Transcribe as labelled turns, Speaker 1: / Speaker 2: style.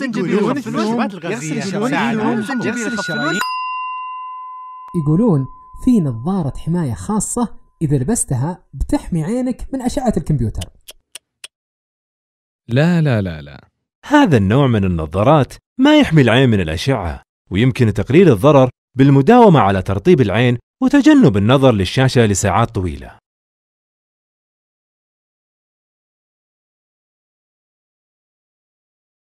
Speaker 1: بعد الغزية
Speaker 2: يقولون في نظارة حماية خاصة إذا لبستها بتحمي عينك من أشعة الكمبيوتر
Speaker 3: لا لا لا لا هذا النوع
Speaker 4: من النظارات ما يحمي العين من الأشعة ويمكن تقليل الضرر بالمداومة على ترطيب العين وتجنب النظر للشاشة لساعات طويلة